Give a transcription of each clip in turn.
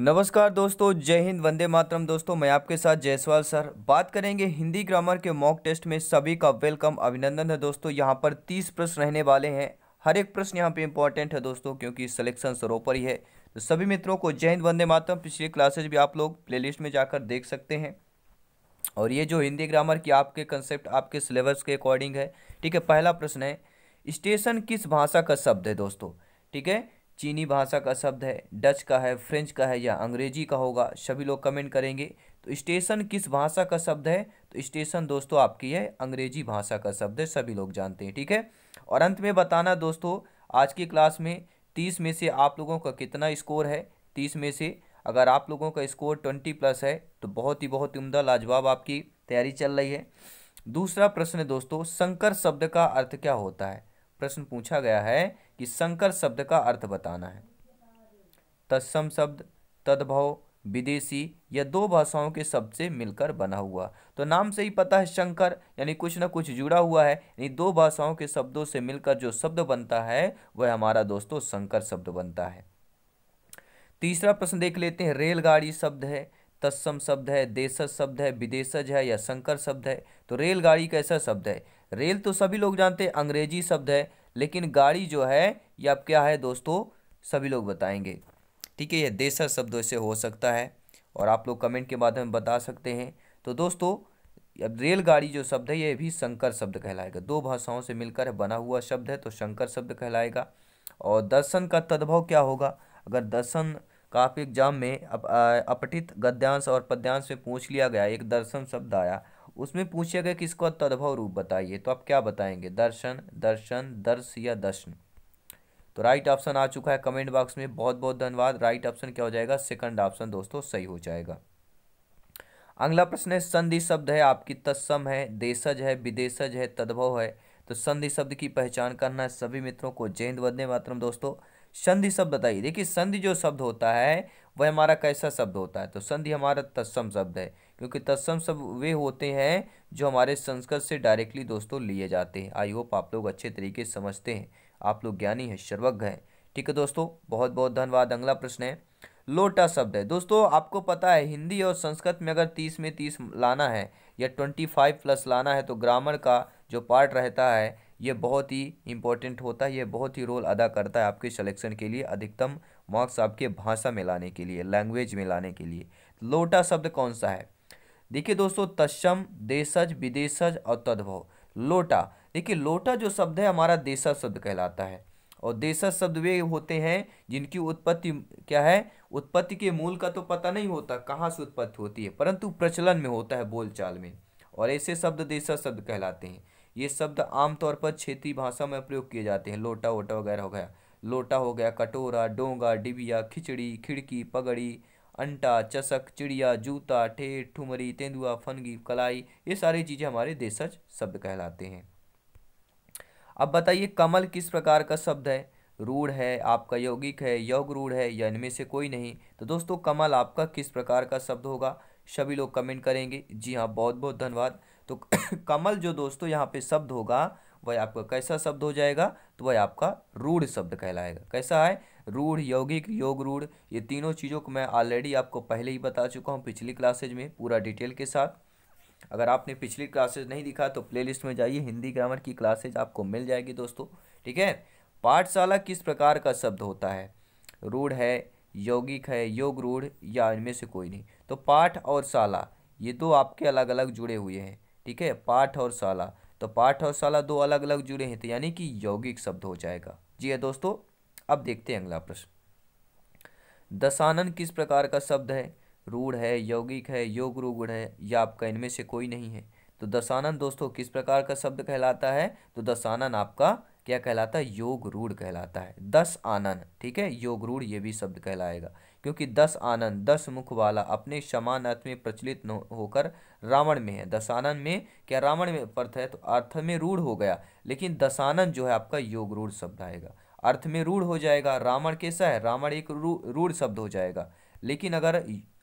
नमस्कार दोस्तों जय हिंद वंदे मातरम दोस्तों मैं आपके साथ जयसवाल सर बात करेंगे हिंदी ग्रामर के मॉक टेस्ट में सभी का वेलकम अभिनंदन है दोस्तों यहाँ पर तीस प्रश्न रहने वाले हैं हर एक प्रश्न यहाँ पे इंपॉर्टेंट है दोस्तों क्योंकि सिलेक्शन सरोपर ही है तो सभी मित्रों को जय हिंद वंदे मातरम पिछले क्लासेज भी आप लोग प्ले में जाकर देख सकते हैं और ये जो हिंदी ग्रामर की आपके कंसेप्ट आपके सिलेबस के अकॉर्डिंग है ठीक है पहला प्रश्न है स्टेशन किस भाषा का शब्द है दोस्तों ठीक है चीनी भाषा का शब्द है डच का है फ्रेंच का है या अंग्रेजी का होगा सभी लोग कमेंट करेंगे तो स्टेशन किस भाषा का शब्द है तो स्टेशन दोस्तों आपकी है अंग्रेजी भाषा का शब्द है सभी लोग जानते हैं ठीक है और अंत में बताना दोस्तों आज की क्लास में तीस में से आप लोगों का कितना स्कोर है तीस में से अगर आप लोगों का स्कोर ट्वेंटी प्लस है तो बहुत ही बहुत उमदा लाजवाब आपकी तैयारी चल रही है दूसरा प्रश्न दोस्तों संकर शब्द का अर्थ क्या होता है प्रश्न पूछा गया है कि संकर शब्द का अर्थ बताना है तत्सम शब्द तद्भव विदेशी यह दो भाषाओं के शब्द से मिलकर बना हुआ तो नाम से ही पता है शंकर यानी कुछ ना कुछ जुड़ा हुआ है यानी दो भाषाओं के शब्दों से मिलकर जो शब्द बनता है वह हमारा दोस्तों शंकर शब्द बनता है तीसरा प्रश्न देख लेते हैं रेलगाड़ी शब्द है तत्सम शब्द है देशज शब्द है विदेशज है या शंकर शब्द है तो रेलगाड़ी कैसा शब्द है रेल तो सभी लोग जानते हैं अंग्रेजी शब्द है लेकिन गाड़ी जो है ये आप क्या है दोस्तों सभी लोग बताएंगे ठीक है ये देसर शब्द ऐसे हो सकता है और आप लोग कमेंट के माध्यम बता सकते हैं तो दोस्तों अब रेलगाड़ी जो शब्द है ये भी शंकर शब्द कहलाएगा दो भाषाओं से मिलकर बना हुआ शब्द है तो शंकर शब्द कहलाएगा और दर्शन का तद्भव क्या होगा अगर दर्शन का आप एग्जाम में अप, गद्यांश और पद्यांश में पूछ लिया गया एक दर्शन शब्द आया उसमें पूछा गया किसको तद्भव रूप बताइए तो आप क्या बताएंगे दर्शन दर्शन दर्श या दर्शन तो राइट ऑप्शन आ चुका है कमेंट बॉक्स में बहुत बहुत धन्यवाद राइट ऑप्शन क्या हो जाएगा सेकंड ऑप्शन दोस्तों सही हो जाएगा अगला प्रश्न है संधि शब्द है आपकी तत्सम है देशज है विदेशज है तद्भव है तो संधि शब्द की पहचान करना है सभी मित्रों को जैन वंदे मातरम दोस्तों संधि शब्द बताइए देखिए संधि जो शब्द होता है वह हमारा कैसा शब्द होता है तो संधि हमारा तत्सम शब्द है क्योंकि तत्सम सब वे होते हैं जो हमारे संस्कृत से डायरेक्टली दोस्तों लिए जाते हैं आई होप आप लोग अच्छे तरीके से समझते हैं आप लोग ज्ञानी हैं सर्वज्ञ हैं ठीक है दोस्तों बहुत बहुत धन्यवाद अगला प्रश्न है लोटा शब्द है दोस्तों आपको पता है हिंदी और संस्कृत में अगर तीस में तीस लाना है या ट्वेंटी फाइव प्लस लाना है तो ग्रामर का जो पार्ट रहता है ये बहुत ही इम्पोर्टेंट होता है ये बहुत ही रोल अदा करता है आपके सिलेक्शन के लिए अधिकतम मार्क्स आपके भाषा में लाने के लिए लैंग्वेज में लाने के लिए लोटा शब्द कौन सा है देखिए दोस्तों तस्म देशज विदेशज और तद्भव लोटा देखिए लोटा जो शब्द है हमारा देशज शब्द कहलाता है और देशज शब्द वे होते हैं जिनकी उत्पत्ति क्या है उत्पत्ति के मूल का तो पता नहीं होता कहाँ से उत्पत्ति होती है परंतु प्रचलन में होता है बोलचाल में और ऐसे शब्द देशज शब्द कहलाते हैं ये शब्द आमतौर पर क्षेत्रीय भाषा में प्रयोग किए जाते हैं लोटा वोटा वगैरह हो गया लोटा हो गया कटोरा डोंगा डिबिया खिचड़ी खिड़की पगड़ी अंटा चसक चिड़िया जूता ठेठ ठुमरी तेंदुआ फनगी कलाई ये सारी चीज़ें हमारे देशज शब्द कहलाते हैं अब बताइए कमल किस प्रकार का शब्द है रूढ़ है आपका यौगिक है यौग रूढ़ है या इनमें से कोई नहीं तो दोस्तों कमल आपका किस प्रकार का शब्द होगा सभी लोग कमेंट करेंगे जी हाँ बहुत बहुत धन्यवाद तो कमल जो दोस्तों यहाँ पे शब्द होगा वह आपका कैसा शब्द हो जाएगा तो वह आपका रूढ़ शब्द कहलाएगा कैसा है रूढ़ यौगिक योग रूढ़ ये तीनों चीज़ों को मैं ऑलरेडी आपको पहले ही बता चुका हूँ पिछली क्लासेज में पूरा डिटेल के साथ अगर आपने पिछली क्लासेज नहीं दिखा तो प्लेलिस्ट में जाइए हिंदी ग्रामर की क्लासेज आपको मिल जाएगी दोस्तों ठीक है पाठशाला किस प्रकार का शब्द होता है रूढ़ है यौगिक है योग रूढ़ या इनमें से कोई नहीं तो पाठ और शाला ये दो आपके अलग अलग जुड़े हुए हैं ठीक है पाठ और शाला तो पाठ और शाला दो अलग अलग जुड़े हैं तो यानी कि यौगिक शब्द हो जाएगा जी है हाँ दोस्तों अब देखते हैं अगला प्रश्न दशानन किस प्रकार का शब्द है रूढ़ है यौगिक है योग रूढ़ है या आपका इनमें से कोई नहीं है तो दशानन दोस्तों किस प्रकार का शब्द कहलाता है तो दशानन आपका क्या कहलाता है योग रूढ़ कहलाता है दस आनंद ठीक है योग रूढ़ ये भी शब्द कहलाएगा क्योंकि दस आनंद दस मुख वाला अपने समान अर्थ में प्रचलित होकर रावण में है दशानन में क्या रावण में अर्थ है तो अर्थ में रूढ़ हो गया लेकिन दशानन जो है आपका योग रूढ़ शब्द आएगा अर्थ में रूढ़ हो जाएगा रावण कैसा है रावण एक रूढ़ शब्द हो जाएगा लेकिन अगर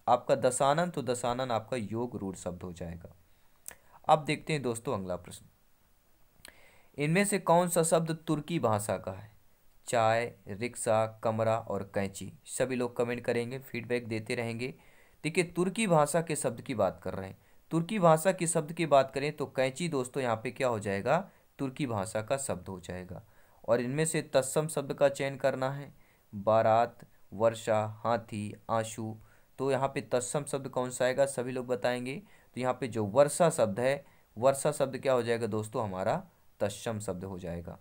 आपका दशानन तो दशानन आपका योग रूढ़ शब्द हो जाएगा अब देखते हैं दोस्तों अगला प्रश्न इनमें से कौन सा शब्द तुर्की भाषा का है चाय रिक्शा कमरा और कैंची सभी लोग कमेंट करेंगे फीडबैक देते रहेंगे देखिए तुर्की भाषा के शब्द की बात कर रहे हैं तुर्की भाषा के शब्द की बात करें तो कैंची दोस्तों यहाँ पे क्या हो जाएगा तुर्की भाषा का शब्द हो जाएगा और इनमें से तत्सम शब्द का चयन करना है बारात वर्षा हाथी आंसू तो यहाँ पे तत्सम शब्द कौन सा आएगा सभी लोग बताएंगे तो यहाँ पे जो वर्षा शब्द है वर्षा शब्द क्या हो जाएगा दोस्तों हमारा तत्सम शब्द हो जाएगा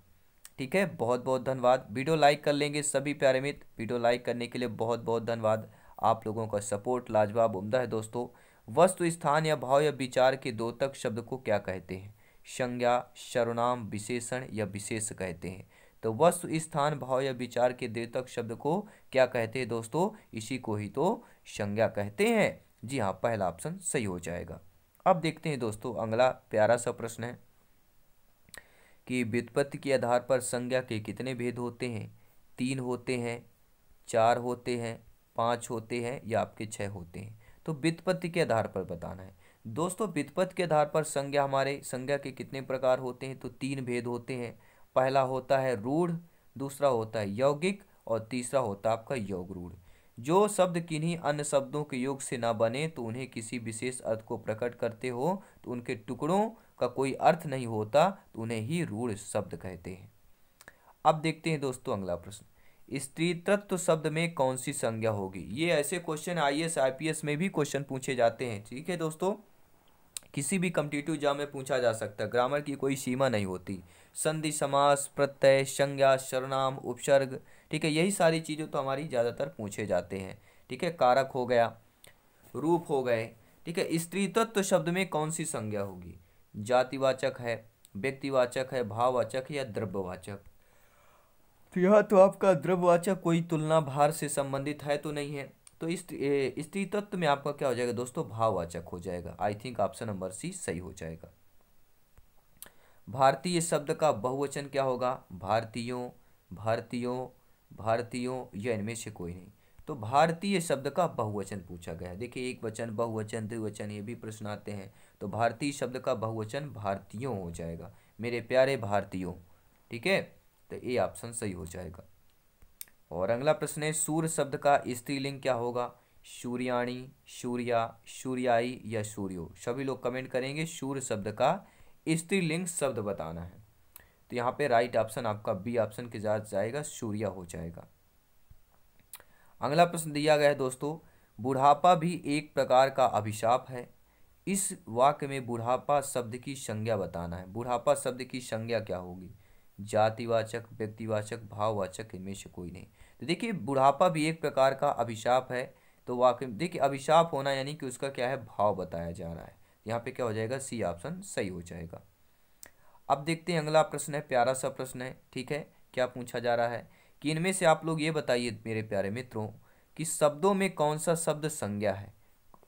ठीक है बहुत बहुत धन्यवाद वीडियो लाइक कर लेंगे सभी प्यारे मित्र वीडियो लाइक करने के लिए बहुत बहुत धन्यवाद आप लोगों का सपोर्ट लाजवाब उमदा है दोस्तों वस्तु स्थान या भाव या विचार के दो तक शब्द को क्या कहते हैं संज्ञा सर्वनाम विशेषण या विशेष कहते हैं तो वस्तु स्थान भाव या विचार के द्योतक शब्द को क्या कहते हैं दोस्तों इसी को ही तो संज्ञा कहते हैं जी हाँ पहला ऑप्शन सही हो जाएगा अब देखते हैं दोस्तों अगला प्यारा सा प्रश्न है कि व्युत्पत्ति के आधार पर संज्ञा के कितने भेद होते हैं तीन होते हैं चार होते हैं पाँच होते हैं या आपके छः होते हैं तो व्युत्पत्ति के आधार पर बताना है दोस्तों व्युत्पत्ति के आधार पर संज्ञा हमारे संज्ञा के कितने प्रकार होते हैं तो तीन भेद होते हैं पहला होता है रूढ़ दूसरा होता है यौगिक और तीसरा होता है आपका योग रूढ़ जो शब्द किन्हीं अन्य शब्दों के योग से ना बने तो उन्हें किसी विशेष अर्थ को प्रकट करते हो तो उनके टुकड़ों का कोई अर्थ नहीं होता तो उन्हें ही रूढ़ शब्द कहते हैं अब देखते हैं दोस्तों अगला प्रश्न स्त्री तत्व शब्द में कौन सी संज्ञा होगी ये ऐसे question I S I P S में भी क्वेश्चन पूछे जाते हैं ठीक है दोस्तों किसी भी कम्पिटेटिव एग्जाम में पूछा जा सकता है ग्रामर की कोई सीमा नहीं होती संधि समास प्रत्यय संज्ञा शरणाम उपसर्ग ठीक है यही सारी चीज़ें तो हमारी ज़्यादातर पूछे जाते हैं ठीक है कारक हो गया रूप हो गए ठीक है स्त्री तत्व शब्द में कौन सी संज्ञा होगी जातिवाचक है व्यक्तिवाचक है भाववाचक या द्रव्यवाचक तो यह तो आपका द्रव्यवाचक कोई तुलना भार से संबंधित है तो नहीं है तो स्त्री तत्व में आपका क्या हो जाएगा दोस्तों भाववाचक हो जाएगा I think option number C सही हो जाएगा भारतीय शब्द का बहुवचन क्या होगा भारतीयों भारतीयों भारतीयों या इनमें से कोई नहीं तो भारतीय शब्द का बहुवचन पूछा गया है देखिए एक वचन बहुवचन द्विवचन ये भी प्रश्न आते हैं तो भारतीय शब्द का बहुवचन भारतीयों हो जाएगा मेरे प्यारे भारतीयों ठीक है तो ये ऑप्शन सही हो जाएगा और अगला प्रश्न है सूर्य शब्द का स्त्रीलिंग क्या होगा सूर्याणी सूर्या सूर्याई या सूर्यो सभी लोग कमेंट करेंगे सूर्य शब्द का स्त्रीलिंग शब्द बताना है तो यहाँ पे राइट ऑप्शन आपका बी ऑप्शन के साथ जाएगा सूर्य हो जाएगा अगला प्रश्न दिया गया है दोस्तों बुढ़ापा भी एक प्रकार का अभिशाप है इस वाक्य में बुढ़ापा शब्द की संज्ञा बताना है बुढ़ापा शब्द की संज्ञा क्या होगी जातिवाचक व्यक्तिवाचक भाववाचक इनमें से कोई नहीं तो देखिए बुढ़ापा भी एक प्रकार का अभिशाप है तो वाक्य देखिए अभिशाप होना यानी कि उसका क्या है भाव बताया जा रहा है यहाँ पे क्या हो जाएगा सी ऑप्शन सही हो जाएगा अब देखते हैं अगला प्रश्न है प्यारा सा प्रश्न है ठीक है क्या पूछा जा रहा है कि इनमें से आप लोग ये बताइए मेरे प्यारे मित्रों कि शब्दों में कौन सा शब्द संज्ञा है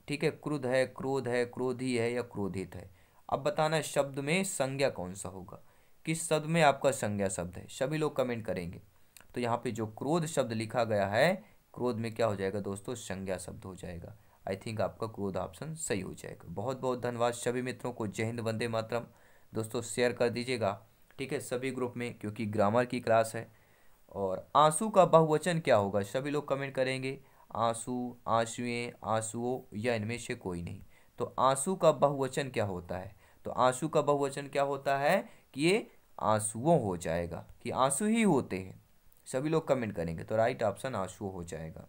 ठीक है क्रुद है क्रोध है क्रोधी है या क्रोधित है अब बताना शब्द में संज्ञा कौन सा होगा किस शब्द में आपका संज्ञा शब्द है सभी लोग कमेंट करेंगे तो यहाँ पे जो क्रोध शब्द लिखा गया है क्रोध में क्या हो जाएगा दोस्तों संज्ञा शब्द हो जाएगा आई थिंक आपका क्रोध ऑप्शन सही हो जाएगा बहुत बहुत धन्यवाद सभी मित्रों को जय हिंद वंदे मातरम दोस्तों शेयर कर दीजिएगा ठीक है सभी ग्रुप में क्योंकि ग्रामर की क्लास है और आंसू का बहुवचन क्या होगा सभी लोग कमेंट करेंगे आंसू आंसुएँ आंसुओं या इनमें से कोई नहीं तो आंसू का बहुवचन क्या होता है तो आंसू का बहुवचन क्या होता है कि ये आंसुओं हो जाएगा कि आंसू ही होते हैं सभी लोग कमेंट करेंगे तो राइट ऑप्शन आंसू हो जाएगा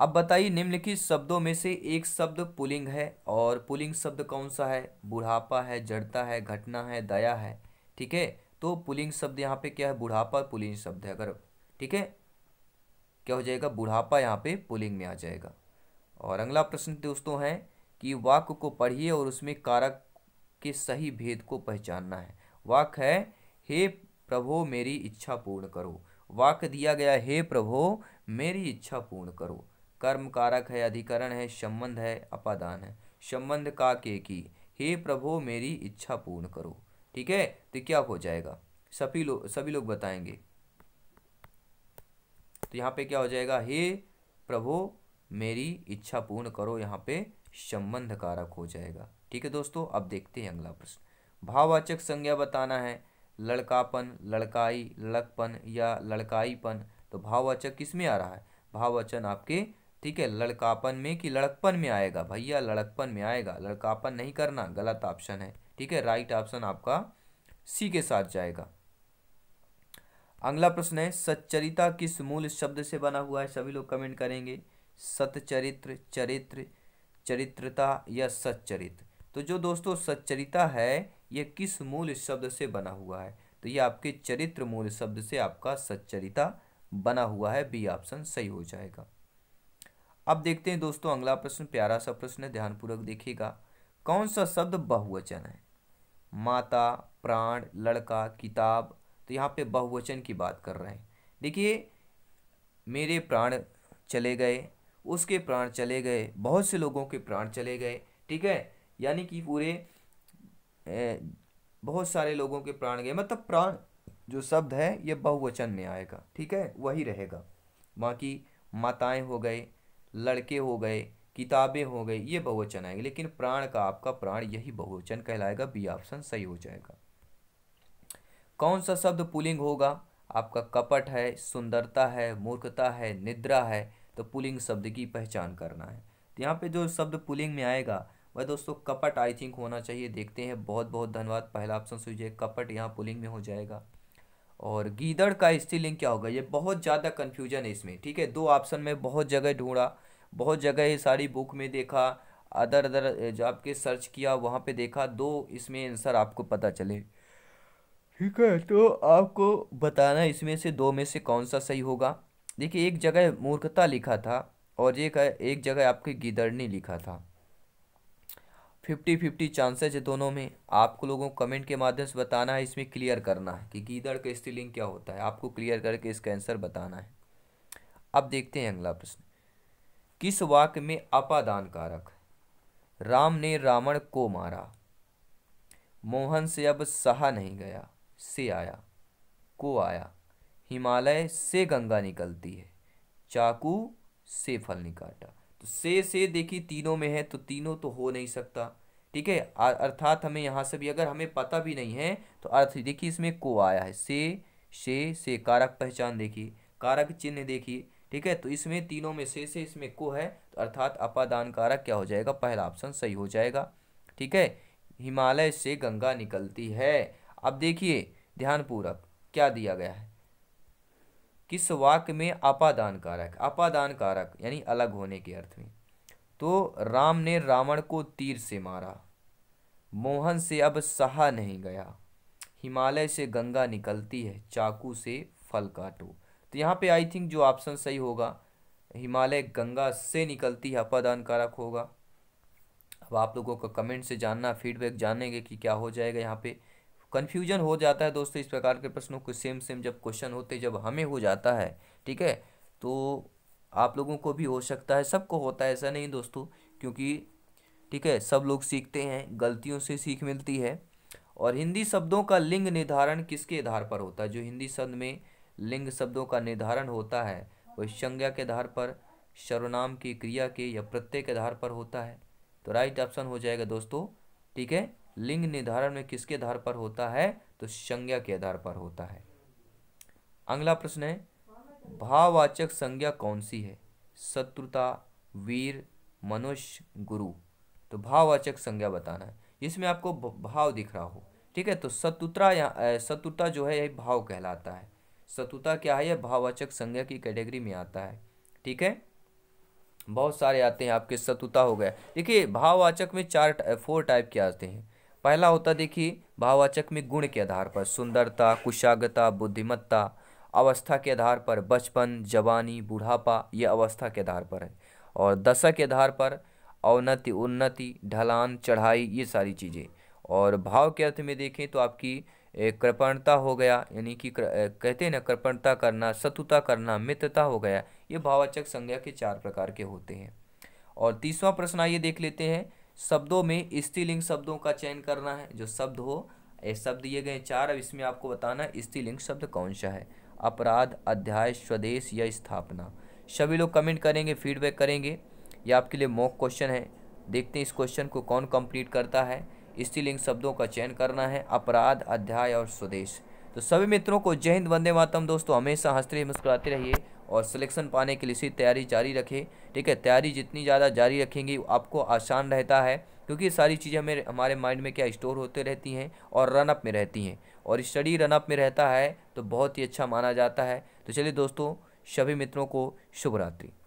अब बताइए निम्नलिखित शब्दों में से एक शब्द पुलिंग है और पुलिंग शब्द कौन सा है बुढ़ापा है जड़ता है घटना है दया है ठीक है तो पुलिंग शब्द यहाँ पे क्या है बुढ़ापा पुलिंग शब्द है अगर ठीक है क्या हो जाएगा बुढ़ापा यहाँ पे पुलिंग में आ जाएगा और अगला प्रश्न दोस्तों है कि वाक्य को पढ़िए और उसमें कारक के सही भेद को पहचानना है वाक है हे प्रभो मेरी इच्छा पूर्ण करो वाक दिया गया हे प्रभो मेरी इच्छा पूर्ण करो कर्म कारक है अधिकरण है संबंध है अपादान है संबंध का के की हे प्रभो मेरी इच्छा पूर्ण करो ठीक है तो क्या हो जाएगा सभी लोग सभी लोग बताएंगे तो यहाँ पे क्या हो जाएगा हे प्रभो मेरी इच्छा पूर्ण करो यहाँ पे संबंध कारक हो जाएगा ठीक है दोस्तों अब देखते हैं अगला प्रश्न भाववाचक संज्ञा बताना है लड़कापन लड़काई लड़कपन या लड़काईपन तो भाववाचक किस में आ रहा है भाववचन आपके ठीक है लड़कापन में कि लड़कपन में आएगा भैया लड़कपन में आएगा लड़कापन नहीं करना गलत ऑप्शन है ठीक है राइट ऑप्शन आपका सी के साथ जाएगा अगला प्रश्न है सच्चरिता किस मूल शब्द से बना हुआ है सभी लोग कमेंट करेंगे सतचरित्र चरित्र चरित्रता या सच्चरित्र तो जो दोस्तों सच्चरिता है ये किस मूल शब्द से बना हुआ है तो ये आपके चरित्र मूल शब्द से आपका सच्चरिता बना हुआ है बी ऑप्शन सही हो जाएगा अब देखते हैं दोस्तों अगला प्रश्न प्यारा सा प्रश्न है ध्यानपूर्वक देखिएगा कौन सा शब्द बहुवचन है माता प्राण लड़का किताब तो यहाँ पे बहुवचन की बात कर रहे हैं देखिए मेरे प्राण चले गए उसके प्राण चले गए बहुत से लोगों के प्राण चले गए ठीक है यानी कि पूरे बहुत सारे लोगों के प्राण गए मतलब प्राण जो शब्द है ये बहुवचन में आएगा ठीक है वही रहेगा बाकी माताएं हो गए लड़के हो गए किताबें हो गई ये बहुवचन आएंगे लेकिन प्राण का आपका प्राण यही बहुवचन कहलाएगा बी ऑप्शन सही हो जाएगा कौन सा शब्द पुलिंग होगा आपका कपट है सुंदरता है मूर्खता है निद्रा है तो पुलिंग शब्द की पहचान करना है तो यहाँ पे जो शब्द पुलिंग में आएगा वह दोस्तों कपट आई थिंक होना चाहिए देखते हैं बहुत बहुत धन्यवाद पहला ऑप्शन सुझे कपट यहाँ पुलिंग में हो जाएगा और गीदड़ का स्त्रीलिंग क्या होगा ये बहुत ज़्यादा कन्फ्यूजन है इसमें ठीक है दो ऑप्शन में बहुत जगह ढूंढा बहुत जगह ये सारी बुक में देखा अदर अदर जो आपके सर्च किया वहाँ पे देखा दो इसमें आंसर आपको पता चले ठीक है तो आपको बताना इसमें से दो में से कौन सा सही होगा देखिए एक जगह मूर्खता लिखा था और एक एक जगह आपके गिदड़नी लिखा था फिफ्टी फिफ्टी चांसेस है दोनों में आपको लोगों को कमेंट के माध्यम से बताना है इसमें क्लियर करना है कि गीदड़ का स्त्रीलिंग क्या होता है आपको क्लियर करके इसका आंसर बताना है अब देखते हैं अगला प्रश्न किस वाक्य में अपादान कारक राम ने रावण को मारा मोहन से अब सहा नहीं गया से आया को आया हिमालय से गंगा निकलती है चाकू से फल निकाटा तो से से देखी तीनों में है तो तीनों तो हो नहीं सकता ठीक है अर्थात हमें यहाँ से भी अगर हमें पता भी नहीं है तो अर्थ देखिए इसमें को आया है से से से कारक पहचान देखिए कारक चिन्ह देखिए ठीक है तो इसमें तीनों में से से इसमें को है तो अर्थात अपादान कारक क्या हो जाएगा पहला ऑप्शन सही हो जाएगा ठीक है हिमालय से गंगा निकलती है अब देखिए ध्यानपूर्वक क्या दिया गया है किस वाक्य में अपादान कारक अपादान कारक यानी अलग होने के अर्थ में तो राम ने रावण को तीर से मारा मोहन से अब सहा नहीं गया हिमालय से गंगा निकलती है चाकू से फल काटो तो यहाँ पे आई थिंक जो ऑप्शन सही होगा हिमालय गंगा से निकलती है अपादान कारक होगा अब आप लोगों का कमेंट से जानना फीडबैक जानेंगे कि क्या हो जाएगा यहाँ पे कन्फ्यूजन हो जाता है दोस्तों इस प्रकार के प्रश्नों को सेम सेम जब क्वेश्चन होते जब हमें हो जाता है ठीक है तो आप लोगों को भी हो सकता है सबको होता है ऐसा नहीं दोस्तों क्योंकि ठीक है सब लोग सीखते हैं गलतियों से सीख मिलती है और हिंदी शब्दों का लिंग निर्धारण किसके आधार पर होता है जो हिंदी शब्द में लिंग शब्दों का निर्धारण होता है वह संज्ञा के आधार पर सर्वनाम की क्रिया के या प्रत्यय के आधार पर होता है तो राइट ऑप्शन हो जाएगा दोस्तों ठीक है लिंग निर्धारण में किसके आधार पर होता है तो संज्ञा के आधार पर होता है अगला प्रश्न है भाववाचक संज्ञा कौन सी है शत्रुता वीर मनुष्य गुरु तो भाववाचक संज्ञा बताना है इसमें आपको भाव दिख रहा हो ठीक है तो शत्रुता या शत्रुता जो है यही भाव कहलाता है सतुता क्या है यह भाववाचक संज्ञा की कैटेगरी में आता है ठीक है बहुत सारे आते हैं आपके सतुता हो गया देखिए भाववाचक में चार फोर टाइप के आते हैं पहला होता देखिए भाववाचक में गुण के आधार पर सुंदरता कुशागता बुद्धिमत्ता अवस्था के आधार पर बचपन जवानी बुढ़ापा ये अवस्था के आधार पर है और दशा के आधार पर अवनति उन्नति ढलान चढ़ाई ये सारी चीज़ें और भाव के अर्थ में देखें तो आपकी कृपणता हो गया यानी कि कहते हैं ना कृपणता करना सतुता करना मित्रता हो गया ये भावाचक संज्ञा के चार प्रकार के होते हैं और तीसवा प्रश्न आइए देख लेते हैं शब्दों में स्त्रीलिंग शब्दों का चयन करना है जो शब्द हो ये शब्द दिए गए चार अब इसमें आपको बताना स्त्रीलिंग शब्द कौन सा है अपराध अध्याय स्वदेश या स्थापना सभी लोग कमेंट करेंगे फीडबैक करेंगे ये आपके लिए मॉक क्वेश्चन है देखते हैं इस क्वेश्चन को कौन कंप्लीट करता है स्त्रीलिंग शब्दों का चयन करना है अपराध अध्याय और स्वदेश तो सभी मित्रों को जय हिंद वंदे मातम दोस्तों हमेशा हंसते मुस्कुराते रहिए और सिलेक्शन पाने के लिए इसी तैयारी जारी रखें ठीक है तैयारी जितनी ज़्यादा जारी रखेंगी आपको आसान रहता है क्योंकि सारी चीज़ें हमें हमारे माइंड में क्या स्टोर होते रहती हैं और रनअप में रहती हैं और स्टडी रनअप में रहता है तो बहुत ही अच्छा माना जाता है तो चलिए दोस्तों सभी मित्रों को शुभरात्रि